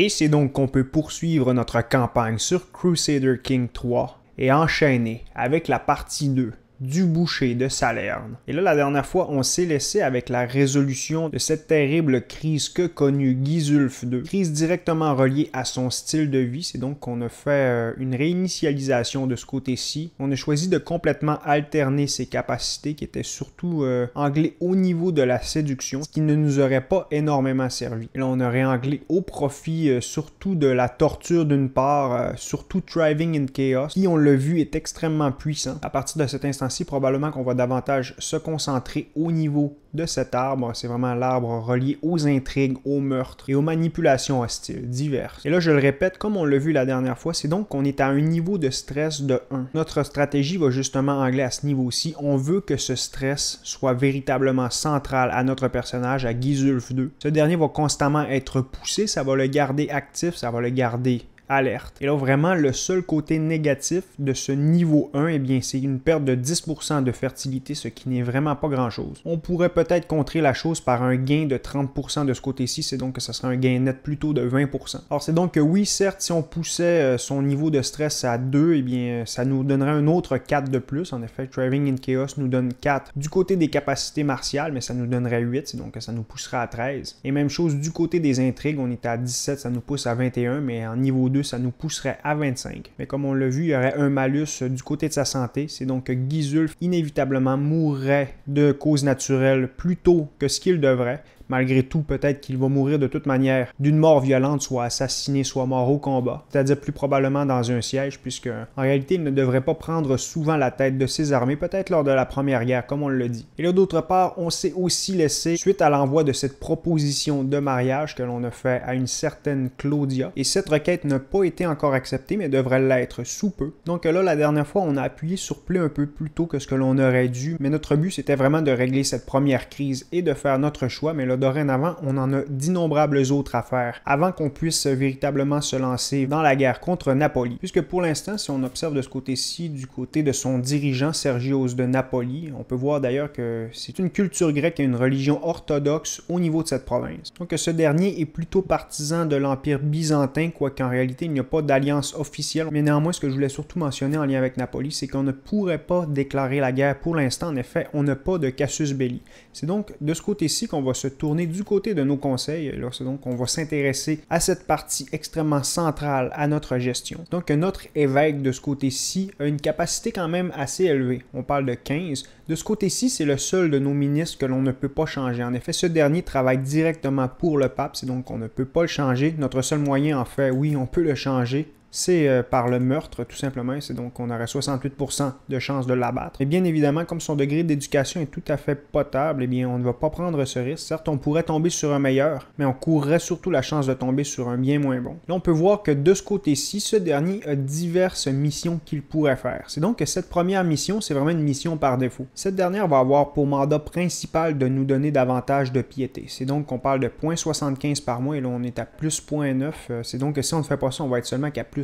Et c'est donc qu'on peut poursuivre notre campagne sur Crusader King 3 et enchaîner avec la partie 2 du boucher de Salerne. Et là, la dernière fois, on s'est laissé avec la résolution de cette terrible crise que connut Gisulf II, crise directement reliée à son style de vie. C'est donc qu'on a fait euh, une réinitialisation de ce côté-ci. On a choisi de complètement alterner ses capacités qui étaient surtout euh, anglais au niveau de la séduction, ce qui ne nous aurait pas énormément servi. Et là, on aurait anglais au profit euh, surtout de la torture d'une part, surtout Thriving in Chaos, qui, on l'a vu, est extrêmement puissant. À partir de cet instant probablement qu'on va davantage se concentrer au niveau de cet arbre. Ah, c'est vraiment l'arbre relié aux intrigues, aux meurtres et aux manipulations hostiles diverses. Et là, je le répète, comme on l'a vu la dernière fois, c'est donc qu'on est à un niveau de stress de 1. Notre stratégie va justement angler à ce niveau-ci. On veut que ce stress soit véritablement central à notre personnage, à Gizulf 2. Ce dernier va constamment être poussé, ça va le garder actif, ça va le garder alerte. Et là, vraiment, le seul côté négatif de ce niveau 1, eh bien, c'est une perte de 10% de fertilité, ce qui n'est vraiment pas grand-chose. On pourrait peut-être contrer la chose par un gain de 30% de ce côté-ci, c'est donc que ça serait un gain net plutôt de 20%. Alors, c'est donc que oui, certes, si on poussait euh, son niveau de stress à 2, eh bien, euh, ça nous donnerait un autre 4 de plus. En effet, Driving in Chaos nous donne 4 du côté des capacités martiales, mais ça nous donnerait 8, donc ça nous pousserait à 13. Et même chose du côté des intrigues, on était à 17, ça nous pousse à 21, mais en niveau 2, ça nous pousserait à 25. Mais comme on l'a vu, il y aurait un malus euh, du côté de sa santé. C'est donc que Gisulf inévitablement mourrait de causes naturelles plus tôt que ce qu'il devrait. Malgré tout, peut-être qu'il va mourir de toute manière d'une mort violente, soit assassiné, soit mort au combat, c'est-à-dire plus probablement dans un siège, puisque en réalité, il ne devrait pas prendre souvent la tête de ses armées, peut-être lors de la Première Guerre, comme on le dit. Et là, d'autre part, on s'est aussi laissé, suite à l'envoi de cette proposition de mariage que l'on a fait à une certaine Claudia, et cette requête n'a pas été encore acceptée, mais devrait l'être sous peu. Donc là, la dernière fois, on a appuyé sur plus un peu plus tôt que ce que l'on aurait dû, mais notre but, c'était vraiment de régler cette première crise et de faire notre choix, mais là, dorénavant, on en a d'innombrables autres à faire avant qu'on puisse véritablement se lancer dans la guerre contre Napoli. Puisque pour l'instant, si on observe de ce côté-ci, du côté de son dirigeant Sergios de Napoli, on peut voir d'ailleurs que c'est une culture grecque et une religion orthodoxe au niveau de cette province. Donc ce dernier est plutôt partisan de l'Empire byzantin, quoique en réalité il n'y a pas d'alliance officielle. Mais néanmoins, ce que je voulais surtout mentionner en lien avec Napoli, c'est qu'on ne pourrait pas déclarer la guerre pour l'instant. En effet, on n'a pas de casus belli. C'est donc de ce côté-ci qu'on va se tourner tourner du côté de nos conseils lorsque donc on va s'intéresser à cette partie extrêmement centrale à notre gestion. Donc notre évêque de ce côté-ci a une capacité quand même assez élevée. On parle de 15. De ce côté-ci, c'est le seul de nos ministres que l'on ne peut pas changer. En effet, ce dernier travaille directement pour le pape, c'est donc on ne peut pas le changer. Notre seul moyen, en fait, oui, on peut le changer, c'est euh, par le meurtre, tout simplement. C'est donc on aurait 68% de chances de l'abattre. Et bien évidemment, comme son degré d'éducation est tout à fait potable, eh bien on ne va pas prendre ce risque. Certes, on pourrait tomber sur un meilleur, mais on courrait surtout la chance de tomber sur un bien moins bon. Là, on peut voir que de ce côté-ci, ce dernier a diverses missions qu'il pourrait faire. C'est donc que cette première mission, c'est vraiment une mission par défaut. Cette dernière va avoir pour mandat principal de nous donner davantage de piété. C'est donc qu'on parle de 0.75 par mois et là on est à plus 0.9. Euh, c'est donc que si on ne fait pas ça, on va être seulement qu'à plus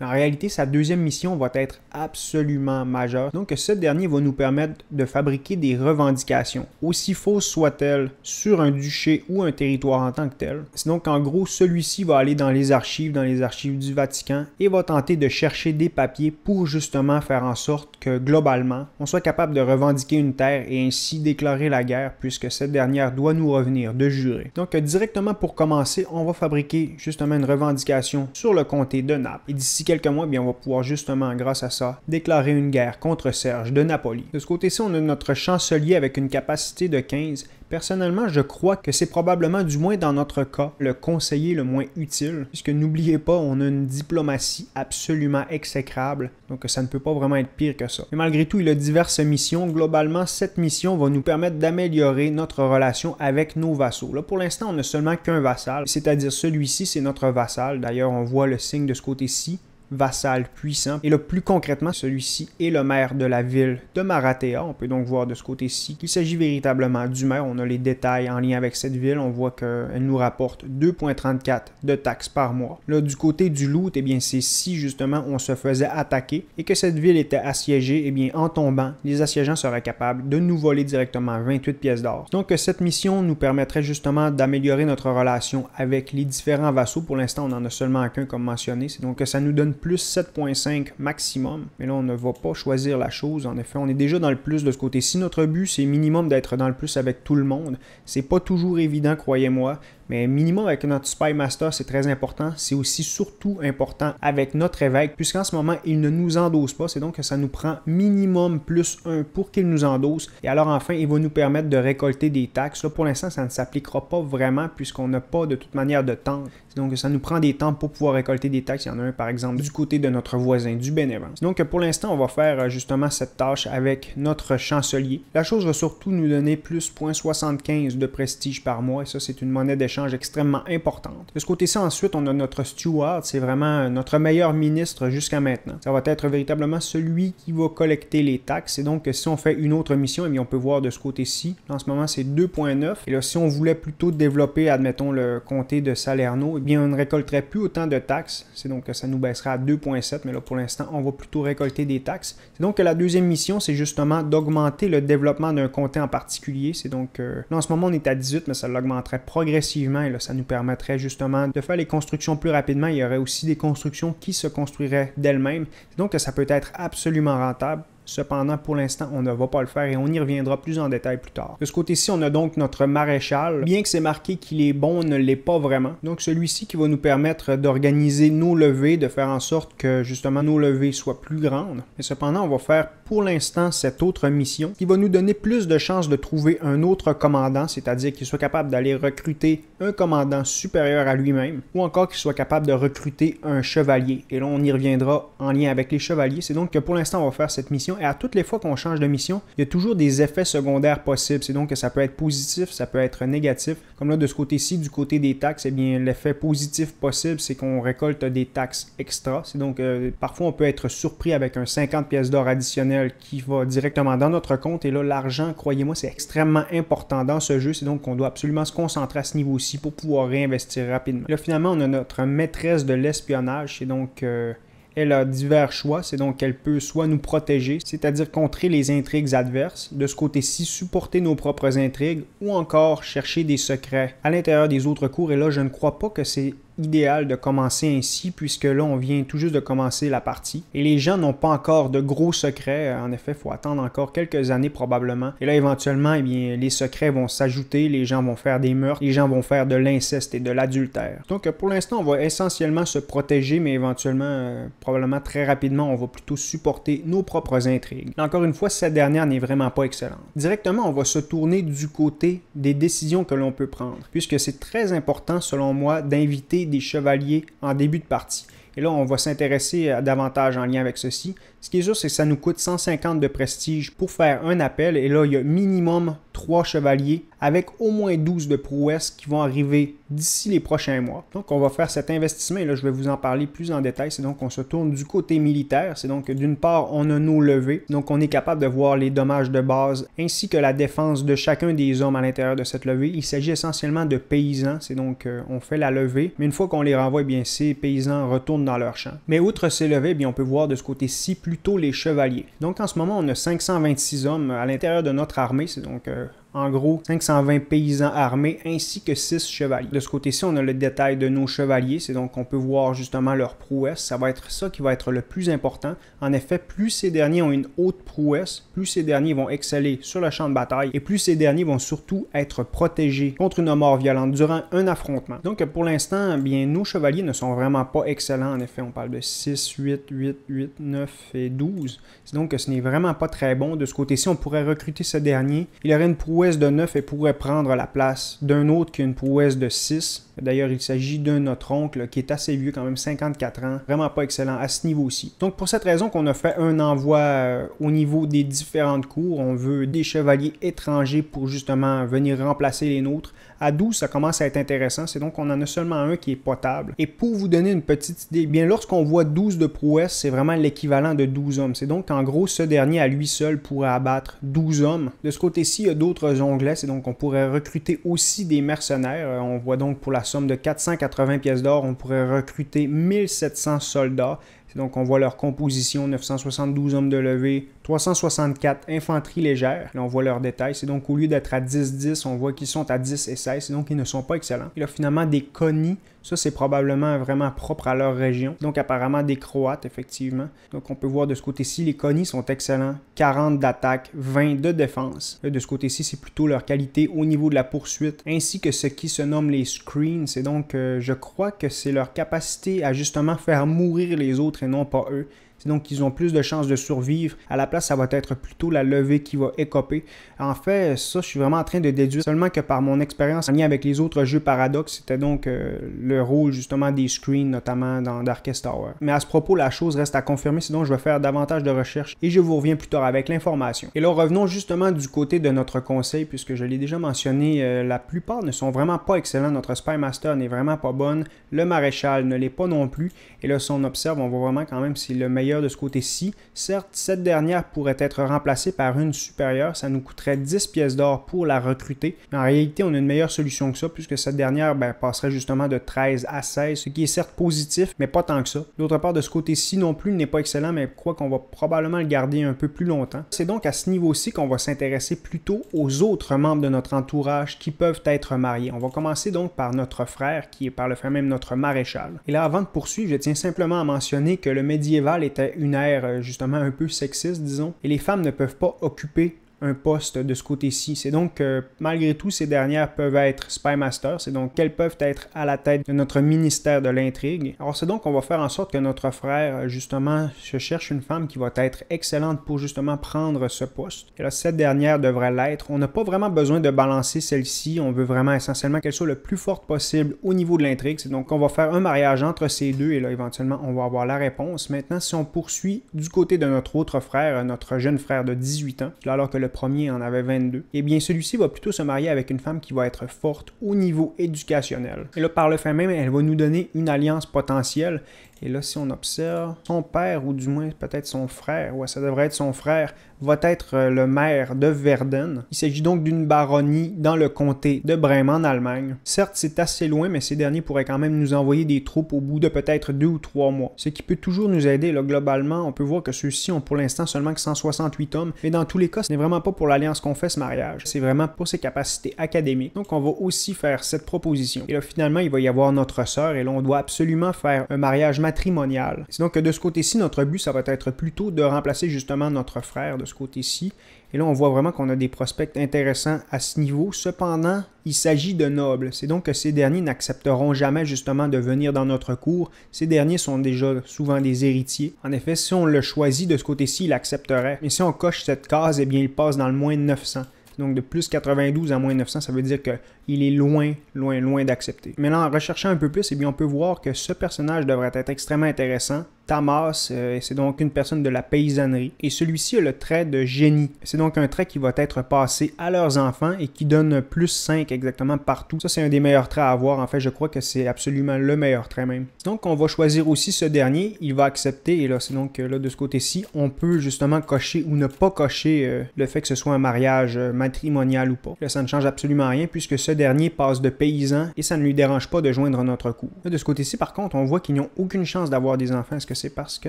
en réalité, sa deuxième mission va être absolument majeure, donc ce dernier va nous permettre de fabriquer des revendications, aussi fausses soient-elles, sur un duché ou un territoire en tant que tel. Sinon, en gros, celui-ci va aller dans les archives, dans les archives du Vatican, et va tenter de chercher des papiers pour justement faire en sorte que globalement, on soit capable de revendiquer une terre et ainsi déclarer la guerre, puisque cette dernière doit nous revenir de jurer. Donc directement pour commencer, on va fabriquer justement une revendication sur le comté de Naples. Et d'ici quelques mois, bien, on va pouvoir justement, grâce à ça, déclarer une guerre contre Serge de Napoli. De ce côté-ci, on a notre chancelier avec une capacité de 15, Personnellement, je crois que c'est probablement, du moins dans notre cas, le conseiller le moins utile, puisque n'oubliez pas, on a une diplomatie absolument exécrable, donc ça ne peut pas vraiment être pire que ça. Mais malgré tout, il a diverses missions. Globalement, cette mission va nous permettre d'améliorer notre relation avec nos vassaux. Là, pour l'instant, on n'a seulement qu'un vassal, c'est-à-dire celui-ci, c'est notre vassal. D'ailleurs, on voit le signe de ce côté-ci vassal puissant. Et le plus concrètement, celui-ci est le maire de la ville de Maratea. On peut donc voir de ce côté-ci qu'il s'agit véritablement du maire. On a les détails en lien avec cette ville. On voit qu'elle nous rapporte 2,34 de taxes par mois. Là, du côté du loot, et eh bien, c'est si justement on se faisait attaquer et que cette ville était assiégée, et eh bien, en tombant, les assiégeants seraient capables de nous voler directement 28 pièces d'or. Donc, cette mission nous permettrait justement d'améliorer notre relation avec les différents vassaux. Pour l'instant, on en a seulement qu'un comme mentionné. donc ça nous donne plus 7.5 maximum. Mais là, on ne va pas choisir la chose. En effet, on est déjà dans le plus de ce côté si Notre but, c'est minimum d'être dans le plus avec tout le monde. C'est pas toujours évident, croyez-moi. Mais minimum avec notre Spy Master, c'est très important. C'est aussi surtout important avec notre évêque, puisqu'en ce moment, il ne nous endosse pas. C'est donc que ça nous prend minimum plus 1 pour qu'il nous endosse. Et alors enfin, il va nous permettre de récolter des taxes. Là, pour l'instant, ça ne s'appliquera pas vraiment puisqu'on n'a pas de toute manière de temps. Donc, ça nous prend des temps pour pouvoir récolter des taxes. Il y en a un, par exemple, du côté de notre voisin du bénévent Donc, pour l'instant, on va faire euh, justement cette tâche avec notre chancelier. La chose va surtout nous donner plus 0.75 de prestige par mois. Et ça, c'est une monnaie d'échange extrêmement importante. De ce côté-ci, ensuite, on a notre steward, c'est vraiment notre meilleur ministre jusqu'à maintenant. Ça va être véritablement celui qui va collecter les taxes. Et donc, si on fait une autre mission, et eh bien, on peut voir de ce côté-ci. En ce moment, c'est 2.9. Et là, si on voulait plutôt développer, admettons, le comté de Salerno, eh bien, on ne récolterait plus autant de taxes. C'est donc que ça nous baissera à 2.7. Mais là, pour l'instant, on va plutôt récolter des taxes. C'est donc que la deuxième mission, c'est justement d'augmenter le développement d'un comté en particulier. C'est donc, euh, là, en ce moment, on est à 18, mais ça l'augmenterait progressivement ça nous permettrait justement de faire les constructions plus rapidement. Il y aurait aussi des constructions qui se construiraient d'elles-mêmes. Donc, ça peut être absolument rentable Cependant, pour l'instant, on ne va pas le faire et on y reviendra plus en détail plus tard. De ce côté-ci, on a donc notre maréchal. Bien que c'est marqué qu'il est bon, on ne l'est pas vraiment. Donc celui-ci qui va nous permettre d'organiser nos levées, de faire en sorte que justement nos levées soient plus grandes. Mais cependant, on va faire pour l'instant cette autre mission qui va nous donner plus de chances de trouver un autre commandant, c'est-à-dire qu'il soit capable d'aller recruter un commandant supérieur à lui-même ou encore qu'il soit capable de recruter un chevalier. Et là, on y reviendra en lien avec les chevaliers. C'est donc que pour l'instant, on va faire cette mission et à toutes les fois qu'on change de mission, il y a toujours des effets secondaires possibles. C'est donc que ça peut être positif, ça peut être négatif. Comme là, de ce côté-ci, du côté des taxes, eh bien, l'effet positif possible, c'est qu'on récolte des taxes extra. C'est donc, euh, parfois, on peut être surpris avec un 50 pièces d'or additionnel qui va directement dans notre compte. Et là, l'argent, croyez-moi, c'est extrêmement important dans ce jeu. C'est donc qu'on doit absolument se concentrer à ce niveau-ci pour pouvoir réinvestir rapidement. Là, finalement, on a notre maîtresse de l'espionnage. C'est donc... Euh, elle a divers choix, c'est donc qu'elle peut soit nous protéger, c'est-à-dire contrer les intrigues adverses, de ce côté-ci supporter nos propres intrigues, ou encore chercher des secrets à l'intérieur des autres cours. Et là, je ne crois pas que c'est idéal de commencer ainsi puisque là on vient tout juste de commencer la partie et les gens n'ont pas encore de gros secrets. En effet, faut attendre encore quelques années probablement. Et là éventuellement, eh bien, les secrets vont s'ajouter, les gens vont faire des meurtres, les gens vont faire de l'inceste et de l'adultère. Donc pour l'instant, on va essentiellement se protéger, mais éventuellement, euh, probablement très rapidement, on va plutôt supporter nos propres intrigues. Encore une fois, cette dernière n'est vraiment pas excellente. Directement, on va se tourner du côté des décisions que l'on peut prendre, puisque c'est très important selon moi d'inviter des chevaliers en début de partie. Et là, on va s'intéresser euh, davantage en lien avec ceci. Ce qui est sûr, c'est que ça nous coûte 150 de prestige pour faire un appel. Et là, il y a minimum Trois chevaliers avec au moins 12 de prouesses qui vont arriver d'ici les prochains mois. Donc on va faire cet investissement et là je vais vous en parler plus en détail. C'est donc on se tourne du côté militaire. C'est donc d'une part on a nos levées, donc on est capable de voir les dommages de base ainsi que la défense de chacun des hommes à l'intérieur de cette levée. Il s'agit essentiellement de paysans, c'est donc euh, on fait la levée, mais une fois qu'on les renvoie, eh bien ces paysans retournent dans leur champ. Mais outre ces levées, eh bien on peut voir de ce côté-ci plutôt les chevaliers. Donc en ce moment on a 526 hommes à l'intérieur de notre armée, c'est donc euh, there en gros 520 paysans armés ainsi que 6 chevaliers. De ce côté-ci, on a le détail de nos chevaliers, c'est donc qu'on peut voir justement leur prouesse, ça va être ça qui va être le plus important. En effet, plus ces derniers ont une haute prouesse, plus ces derniers vont exceller sur le champ de bataille et plus ces derniers vont surtout être protégés contre une mort violente durant un affrontement. Donc pour l'instant, bien nos chevaliers ne sont vraiment pas excellents. En effet, on parle de 6, 8, 8, 8, 9 et 12. Donc ce n'est vraiment pas très bon. De ce côté-ci, on pourrait recruter ce dernier. Il aurait une prouesse de 9 et pourrait prendre la place d'un autre qui a une prouesse de 6. D'ailleurs, il s'agit d'un autre oncle qui est assez vieux, quand même 54 ans, vraiment pas excellent à ce niveau-ci. Donc pour cette raison qu'on a fait un envoi euh, au niveau des différentes cours, on veut des chevaliers étrangers pour justement venir remplacer les nôtres à 12, ça commence à être intéressant. C'est donc qu'on en a seulement un qui est potable. Et pour vous donner une petite idée, bien lorsqu'on voit 12 de prouesse, c'est vraiment l'équivalent de 12 hommes. C'est donc qu'en gros, ce dernier à lui seul pourrait abattre 12 hommes. De ce côté-ci, il y a d'autres onglets. C'est donc qu'on pourrait recruter aussi des mercenaires. Euh, on voit donc pour la somme de 480 pièces d'or, on pourrait recruter 1700 soldats. C'est donc on voit leur composition, 972 hommes de levée, 364 infanterie légère. Là, on voit leurs détails. C'est donc au lieu d'être à 10-10, on voit qu'ils sont à 10 et 16. Donc, ils ne sont pas excellents. Et a finalement, des conis. Ça, c'est probablement vraiment propre à leur région. Donc, apparemment, des Croates, effectivement. Donc, on peut voir de ce côté-ci, les conis sont excellents. 40 d'attaque, 20 de défense. de ce côté-ci, c'est plutôt leur qualité au niveau de la poursuite, ainsi que ce qui se nomme les screens. C'est donc, euh, je crois que c'est leur capacité à justement faire mourir les autres et non pas eux donc ils ont plus de chances de survivre. À la place, ça va être plutôt la levée qui va écoper. En fait, ça, je suis vraiment en train de déduire seulement que par mon expérience en lien avec les autres jeux Paradox, c'était donc euh, le rôle justement des screens, notamment dans Darkest Tower. Mais à ce propos, la chose reste à confirmer, sinon je vais faire davantage de recherches et je vous reviens plus tard avec l'information. Et là, revenons justement du côté de notre conseil, puisque je l'ai déjà mentionné, euh, la plupart ne sont vraiment pas excellents. Notre Spy Master n'est vraiment pas bonne, le Maréchal ne l'est pas non plus, et là, si on observe, on voit vraiment quand même si le meilleur de ce côté-ci. Certes, cette dernière pourrait être remplacée par une supérieure. Ça nous coûterait 10 pièces d'or pour la recruter. Mais en réalité, on a une meilleure solution que ça puisque cette dernière ben, passerait justement de 13 à 16, ce qui est certes positif, mais pas tant que ça. D'autre part, de ce côté-ci non plus, il n'est pas excellent, mais quoi qu'on va probablement le garder un peu plus longtemps. C'est donc à ce niveau-ci qu'on va s'intéresser plutôt aux autres membres de notre entourage qui peuvent être mariés. On va commencer donc par notre frère, qui est par le fait même notre maréchal. Et là, avant de poursuivre, je tiens simplement à mentionner que le médiéval était une ère euh, justement un peu sexiste, disons, et les femmes ne peuvent pas occuper un poste de ce côté-ci. C'est donc que, euh, malgré tout, ces dernières peuvent être spymasters. c'est donc qu'elles peuvent être à la tête de notre ministère de l'intrigue. Alors c'est donc qu'on va faire en sorte que notre frère, justement, se cherche une femme qui va être excellente pour justement prendre ce poste. Et là, cette dernière devrait l'être. On n'a pas vraiment besoin de balancer celle-ci, on veut vraiment essentiellement qu'elle soit le plus forte possible au niveau de l'intrigue. C'est donc qu'on va faire un mariage entre ces deux et là, éventuellement, on va avoir la réponse. Maintenant, si on poursuit du côté de notre autre frère, notre jeune frère de 18 ans, alors que le premier en avait 22, eh bien celui-ci va plutôt se marier avec une femme qui va être forte au niveau éducationnel. Et là, par le fait même, elle va nous donner une alliance potentielle et là, si on observe, son père, ou du moins peut-être son frère, ouais, ça devrait être son frère, va être euh, le maire de Verden. Il s'agit donc d'une baronnie dans le comté de Bremen, en Allemagne. Certes, c'est assez loin, mais ces derniers pourraient quand même nous envoyer des troupes au bout de peut-être deux ou trois mois, ce qui peut toujours nous aider. Là, globalement, on peut voir que ceux-ci ont pour l'instant seulement que 168 hommes, mais dans tous les cas, ce n'est vraiment pas pour l'alliance qu'on fait ce mariage, c'est vraiment pour ses capacités académiques. Donc, on va aussi faire cette proposition. Et là, finalement, il va y avoir notre sœur, et là, on doit absolument faire un mariage matrimonial. donc que de ce côté-ci, notre but, ça va être plutôt de remplacer justement notre frère de ce côté-ci. Et là, on voit vraiment qu'on a des prospects intéressants à ce niveau. Cependant, il s'agit de nobles. C'est donc que ces derniers n'accepteront jamais justement de venir dans notre cour. Ces derniers sont déjà souvent des héritiers. En effet, si on le choisit de ce côté-ci, il accepterait. Mais si on coche cette case, eh bien, il passe dans le moins 900. Donc de plus 92 à moins 900, ça veut dire qu'il est loin, loin, loin d'accepter. Mais là, en recherchant un peu plus, et eh bien, on peut voir que ce personnage devrait être extrêmement intéressant Tamas, euh, c'est donc une personne de la paysannerie, et celui-ci a le trait de génie. C'est donc un trait qui va être passé à leurs enfants et qui donne plus 5 exactement partout. Ça, c'est un des meilleurs traits à avoir. En fait, je crois que c'est absolument le meilleur trait même. Donc, on va choisir aussi ce dernier. Il va accepter, et là, c'est donc euh, là de ce côté-ci, on peut justement cocher ou ne pas cocher euh, le fait que ce soit un mariage matrimonial ou pas. Là, ça ne change absolument rien puisque ce dernier passe de paysan et ça ne lui dérange pas de joindre notre coup. Là, de ce côté-ci, par contre, on voit qu'ils n'ont aucune chance d'avoir des enfants. que c'est parce que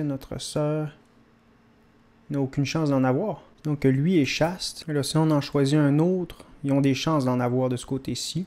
notre sœur n'a aucune chance d'en avoir. Donc lui est chaste. Là, si on en choisit un autre, ils ont des chances d'en avoir de ce côté-ci.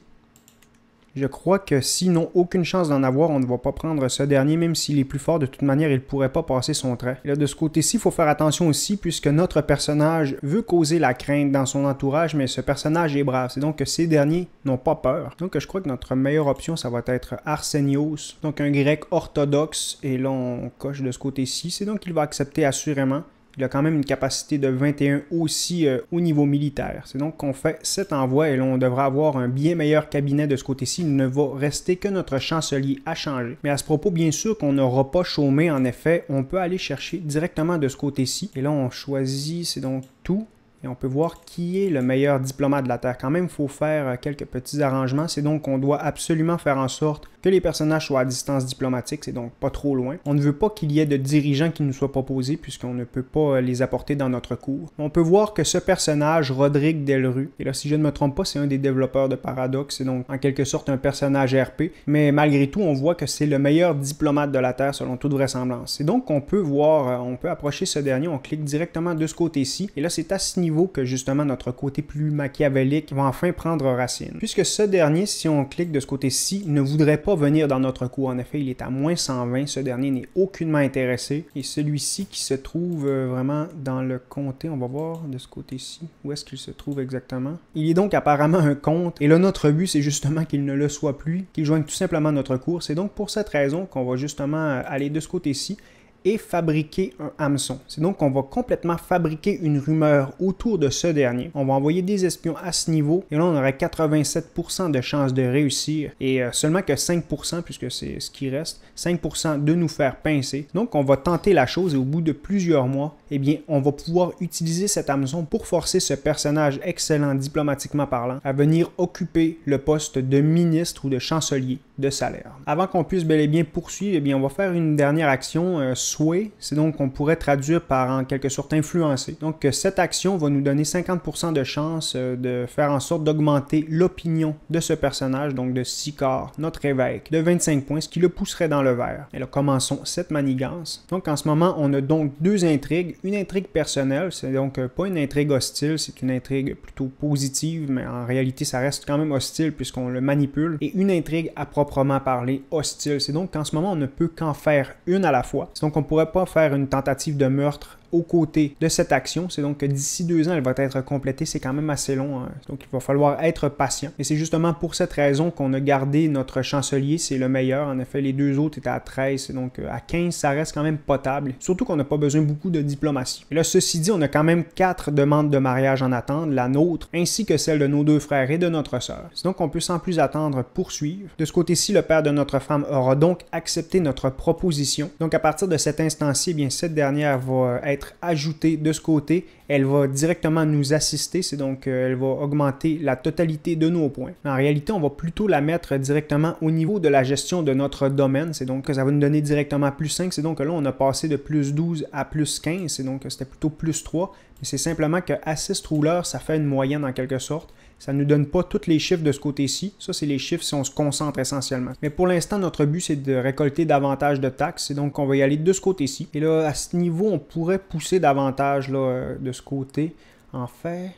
Je crois que s'ils n'ont aucune chance d'en avoir, on ne va pas prendre ce dernier, même s'il est plus fort. De toute manière, il ne pourrait pas passer son trait. là, de ce côté-ci, il faut faire attention aussi, puisque notre personnage veut causer la crainte dans son entourage, mais ce personnage est brave. C'est donc que ces derniers n'ont pas peur. Donc, je crois que notre meilleure option, ça va être Arsenios, donc un grec orthodoxe. Et là, on coche de ce côté-ci. C'est donc qu'il va accepter assurément. Il a quand même une capacité de 21 aussi euh, au niveau militaire. C'est donc qu'on fait cet envoi et on devra avoir un bien meilleur cabinet de ce côté-ci. Il ne va rester que notre chancelier à changer. Mais à ce propos, bien sûr qu'on n'aura pas chômé. En effet, on peut aller chercher directement de ce côté-ci. Et là, on choisit, c'est donc tout. Et on peut voir qui est le meilleur diplomate de la Terre. Quand même, il faut faire euh, quelques petits arrangements. C'est donc qu'on doit absolument faire en sorte que les personnages soient à distance diplomatique, c'est donc pas trop loin. On ne veut pas qu'il y ait de dirigeants qui nous soient proposés puisqu'on ne peut pas euh, les apporter dans notre cours. On peut voir que ce personnage, Rodrigue Delru, et là si je ne me trompe pas, c'est un des développeurs de Paradox, c'est donc en quelque sorte un personnage RP, mais malgré tout, on voit que c'est le meilleur diplomate de la Terre selon toute vraisemblance. Et donc on peut voir, euh, on peut approcher ce dernier, on clique directement de ce côté-ci, et là c'est à ce niveau que justement notre côté plus machiavélique va enfin prendre racine. Puisque ce dernier, si on clique de ce côté-ci, ne voudrait pas venir dans notre cours En effet, il est à moins 120. Ce dernier n'est aucunement intéressé. Et celui-ci qui se trouve euh, vraiment dans le comté, on va voir de ce côté-ci, où est-ce qu'il se trouve exactement. Il est donc apparemment un compte. Et là, notre but, c'est justement qu'il ne le soit plus, qu'il joigne tout simplement notre cours. C'est donc pour cette raison qu'on va justement euh, aller de ce côté-ci et fabriquer un hameçon. C'est donc qu'on va complètement fabriquer une rumeur autour de ce dernier. On va envoyer des espions à ce niveau et là on aurait 87% de chances de réussir et euh, seulement que 5% puisque c'est ce qui reste, 5% de nous faire pincer. Donc on va tenter la chose et au bout de plusieurs mois, eh bien on va pouvoir utiliser cet hameçon pour forcer ce personnage excellent diplomatiquement parlant à venir occuper le poste de ministre ou de chancelier de salaire. Avant qu'on puisse bel et bien poursuivre, eh bien on va faire une dernière action euh, souhait, c'est donc qu'on pourrait traduire par en quelque sorte influencer. Donc cette action va nous donner 50% de chance euh, de faire en sorte d'augmenter l'opinion de ce personnage, donc de Sicor notre évêque, de 25 points, ce qui le pousserait dans le vert. Et là, commençons cette manigance. Donc en ce moment, on a donc deux intrigues. Une intrigue personnelle, c'est donc euh, pas une intrigue hostile, c'est une intrigue plutôt positive, mais en réalité, ça reste quand même hostile puisqu'on le manipule. Et une intrigue à proprement parler hostile, c'est donc qu'en ce moment, on ne peut qu'en faire une à la fois. Donc ne pourrait pas faire une tentative de meurtre aux côtés de cette action. C'est donc que d'ici deux ans, elle va être complétée. C'est quand même assez long. Hein. Donc, il va falloir être patient. Et c'est justement pour cette raison qu'on a gardé notre chancelier. C'est le meilleur. En effet, les deux autres étaient à 13. Donc, euh, à 15, ça reste quand même potable. Surtout qu'on n'a pas besoin beaucoup de diplomatie. Et là, ceci dit, on a quand même quatre demandes de mariage en attente. La nôtre, ainsi que celle de nos deux frères et de notre sœur. C'est donc on peut sans plus attendre poursuivre. De ce côté-ci, le père de notre femme aura donc accepté notre proposition. Donc, à partir de cet instant-ci, eh bien, cette dernière va être ajoutée de ce côté. Elle va directement nous assister, c'est donc euh, elle va augmenter la totalité de nos points. En réalité, on va plutôt la mettre directement au niveau de la gestion de notre domaine, c'est donc que ça va nous donner directement plus 5, c'est donc là on a passé de plus 12 à plus 15, c'est donc c'était plutôt plus 3, mais c'est simplement que à 6 ça fait une moyenne en quelque sorte. Ça ne nous donne pas tous les chiffres de ce côté-ci. Ça, c'est les chiffres si on se concentre essentiellement. Mais pour l'instant, notre but, c'est de récolter davantage de taxes. Et donc, on va y aller de ce côté-ci. Et là, à ce niveau, on pourrait pousser davantage euh, de ce côté. En fait,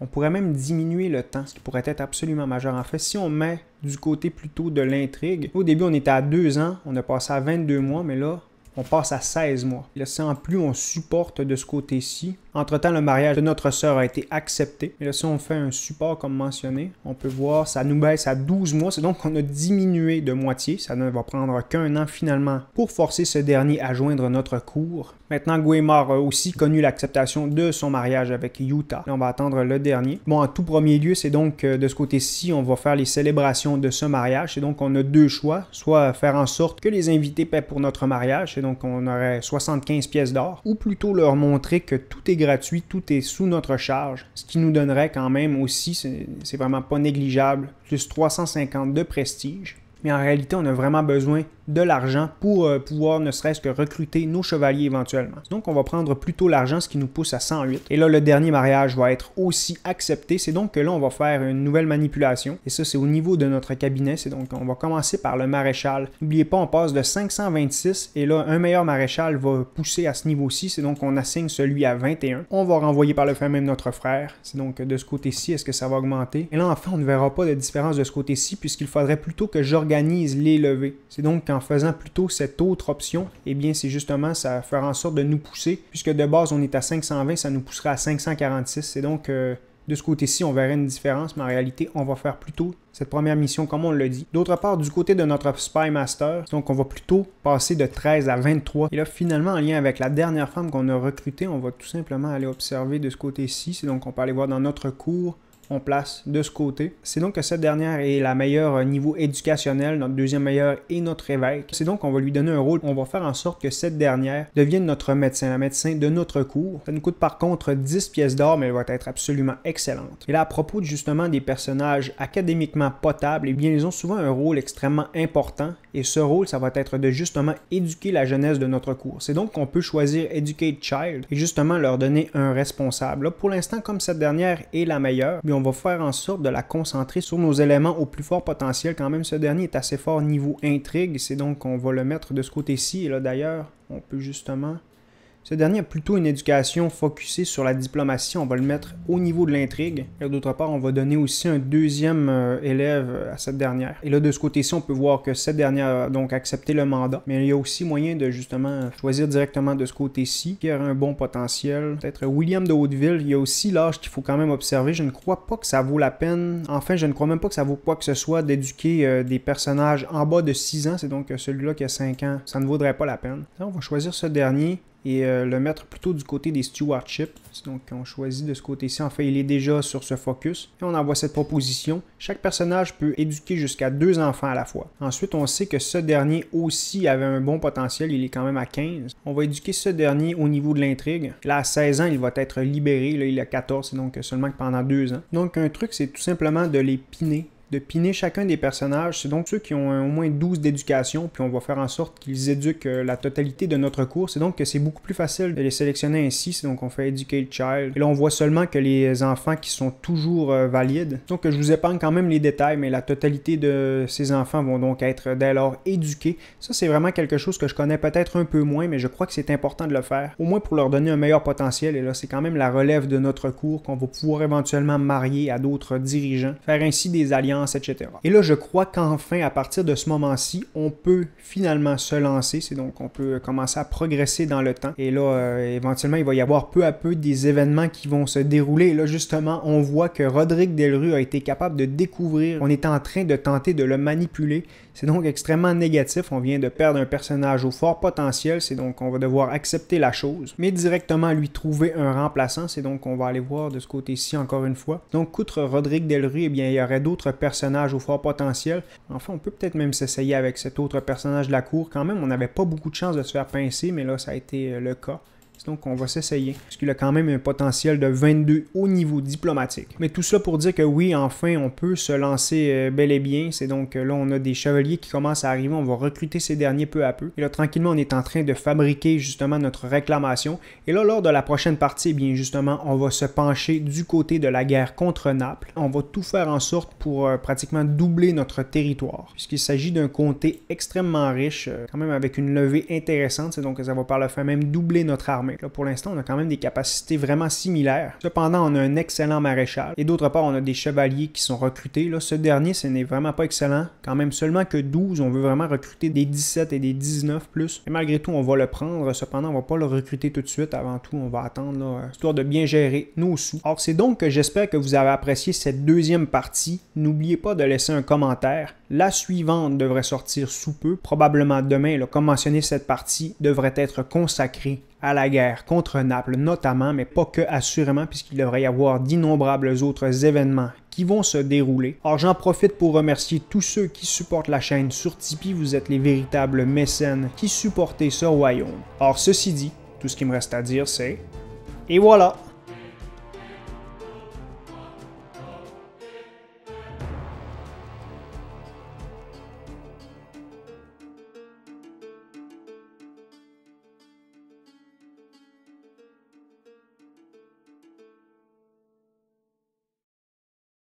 on pourrait même diminuer le temps, ce qui pourrait être absolument majeur. En fait, si on met du côté plutôt de l'intrigue, au début, on était à 2 ans, on a passé à 22 mois, mais là, on passe à 16 mois. Là, c'est en plus on supporte de ce côté-ci, entre-temps, le mariage de notre sœur a été accepté. Et là, si on fait un support comme mentionné, on peut voir, ça nous baisse à 12 mois. C'est donc qu'on a diminué de moitié. Ça ne va prendre qu'un an finalement pour forcer ce dernier à joindre notre cours. Maintenant, Guémar a aussi connu l'acceptation de son mariage avec Utah. Là, on va attendre le dernier. Bon, en tout premier lieu, c'est donc euh, de ce côté-ci, on va faire les célébrations de ce mariage. Et donc, on a deux choix. Soit faire en sorte que les invités paient pour notre mariage. Et donc, on aurait 75 pièces d'or. Ou plutôt leur montrer que tout est gratuit, tout est sous notre charge, ce qui nous donnerait quand même aussi, c'est vraiment pas négligeable, plus 350 de prestige. Mais en réalité, on a vraiment besoin de l'argent pour euh, pouvoir ne serait-ce que recruter nos chevaliers éventuellement. Donc on va prendre plutôt l'argent, ce qui nous pousse à 108. Et là, le dernier mariage va être aussi accepté. C'est donc que là, on va faire une nouvelle manipulation. Et ça, c'est au niveau de notre cabinet. C'est donc on va commencer par le maréchal. N'oubliez pas, on passe de 526 et là, un meilleur maréchal va pousser à ce niveau-ci. C'est donc on assigne celui à 21. On va renvoyer par le fait même notre frère. C'est donc de ce côté-ci, est-ce que ça va augmenter? Et là, enfin, on ne verra pas de différence de ce côté-ci puisqu'il faudrait plutôt que j'organise les levées. C'est donc quand en faisant plutôt cette autre option, eh bien, c'est justement, ça fera en sorte de nous pousser, puisque de base, on est à 520, ça nous poussera à 546. Et donc, euh, de ce côté-ci, on verrait une différence, mais en réalité, on va faire plutôt cette première mission, comme on le dit. D'autre part, du côté de notre Spy Master, donc on va plutôt passer de 13 à 23. Et là, finalement, en lien avec la dernière femme qu'on a recrutée, on va tout simplement aller observer de ce côté-ci. C'est Donc, on peut aller voir dans notre cours on place de ce côté. C'est donc que cette dernière est la meilleure niveau éducationnel, notre deuxième meilleure est notre évêque. C'est donc qu'on va lui donner un rôle, on va faire en sorte que cette dernière devienne notre médecin, la médecin de notre cours. Ça nous coûte par contre 10 pièces d'or, mais elle va être absolument excellente. Et là, à propos justement des personnages académiquement potables, eh bien, ils ont souvent un rôle extrêmement important et ce rôle, ça va être de justement éduquer la jeunesse de notre cours. C'est donc qu'on peut choisir Educate Child et justement leur donner un responsable. pour l'instant, comme cette dernière est la meilleure, eh on va faire en sorte de la concentrer sur nos éléments au plus fort potentiel. Quand même, ce dernier est assez fort niveau intrigue, c'est donc qu'on va le mettre de ce côté-ci. Et là, d'ailleurs, on peut justement ce dernier a plutôt une éducation focusée sur la diplomatie, on va le mettre au niveau de l'intrigue. Et d'autre part, on va donner aussi un deuxième euh, élève euh, à cette dernière. Et là, de ce côté-ci, on peut voir que cette dernière a donc accepté le mandat. Mais il y a aussi moyen de justement choisir directement de ce côté-ci, qui a un bon potentiel. Peut-être William de Hauteville, il y a aussi l'âge qu'il faut quand même observer. Je ne crois pas que ça vaut la peine. Enfin, je ne crois même pas que ça vaut quoi que ce soit d'éduquer euh, des personnages en bas de 6 ans. C'est donc celui-là qui a 5 ans. Ça ne vaudrait pas la peine. on va choisir ce dernier et euh, le mettre plutôt du côté des stewardships. Donc on choisit de ce côté-ci, en fait il est déjà sur ce focus. Et on envoie cette proposition. Chaque personnage peut éduquer jusqu'à deux enfants à la fois. Ensuite on sait que ce dernier aussi avait un bon potentiel, il est quand même à 15. On va éduquer ce dernier au niveau de l'intrigue. Là à 16 ans il va être libéré, là il a 14, donc seulement pendant deux ans. Donc un truc c'est tout simplement de les piner de piner chacun des personnages. C'est donc ceux qui ont au moins 12 d'éducation, puis on va faire en sorte qu'ils éduquent euh, la totalité de notre cours. C'est donc que c'est beaucoup plus facile de les sélectionner ainsi. C'est Donc on fait éduquer le Child. Et là, on voit seulement que les enfants qui sont toujours euh, valides. Donc je vous épargne quand même les détails, mais la totalité de ces enfants vont donc être dès lors éduqués. Ça, c'est vraiment quelque chose que je connais peut-être un peu moins, mais je crois que c'est important de le faire. Au moins pour leur donner un meilleur potentiel. Et là, c'est quand même la relève de notre cours qu'on va pouvoir éventuellement marier à d'autres dirigeants. Faire ainsi des alliances et là, je crois qu'enfin, à partir de ce moment-ci, on peut finalement se lancer. C'est donc on peut commencer à progresser dans le temps. Et là, euh, éventuellement, il va y avoir peu à peu des événements qui vont se dérouler. Et là, justement, on voit que Rodrigue Delru a été capable de découvrir. On est en train de tenter de le manipuler. C'est donc extrêmement négatif. On vient de perdre un personnage au fort potentiel. C'est donc on va devoir accepter la chose, mais directement lui trouver un remplaçant. C'est donc on va aller voir de ce côté-ci encore une fois. Donc, outre Rodrigue Delru, eh bien, il y aurait d'autres personnes personnage au fort potentiel. Enfin, on peut peut-être même s'essayer avec cet autre personnage de la cour. Quand même, on n'avait pas beaucoup de chance de se faire pincer, mais là, ça a été euh, le cas. Donc, on va s'essayer, parce qu'il a quand même un potentiel de 22 au niveau diplomatique. Mais tout ça pour dire que oui, enfin, on peut se lancer euh, bel et bien. C'est donc euh, là, on a des chevaliers qui commencent à arriver. On va recruter ces derniers peu à peu. Et là, tranquillement, on est en train de fabriquer justement notre réclamation. Et là, lors de la prochaine partie, eh bien justement, on va se pencher du côté de la guerre contre Naples. On va tout faire en sorte pour euh, pratiquement doubler notre territoire, puisqu'il s'agit d'un comté extrêmement riche, quand même avec une levée intéressante. C'est donc ça va par la fin même doubler notre armée pour l'instant, on a quand même des capacités vraiment similaires. Cependant, on a un excellent maréchal. Et d'autre part, on a des chevaliers qui sont recrutés. Là, ce dernier, ce n'est vraiment pas excellent. Quand même seulement que 12. On veut vraiment recruter des 17 et des 19 plus. Et malgré tout, on va le prendre. Cependant, on va pas le recruter tout de suite. Avant tout, on va attendre, histoire de bien gérer nos sous. Alors, c'est donc que j'espère que vous avez apprécié cette deuxième partie. N'oubliez pas de laisser un commentaire la suivante devrait sortir sous peu, probablement demain. comme mentionné, cette partie devrait être consacrée à la guerre contre Naples notamment, mais pas que assurément, puisqu'il devrait y avoir d'innombrables autres événements qui vont se dérouler. Or, j'en profite pour remercier tous ceux qui supportent la chaîne sur Tipeee, vous êtes les véritables mécènes qui supportez ce royaume. Or ceci dit, tout ce qui me reste à dire c'est... Et voilà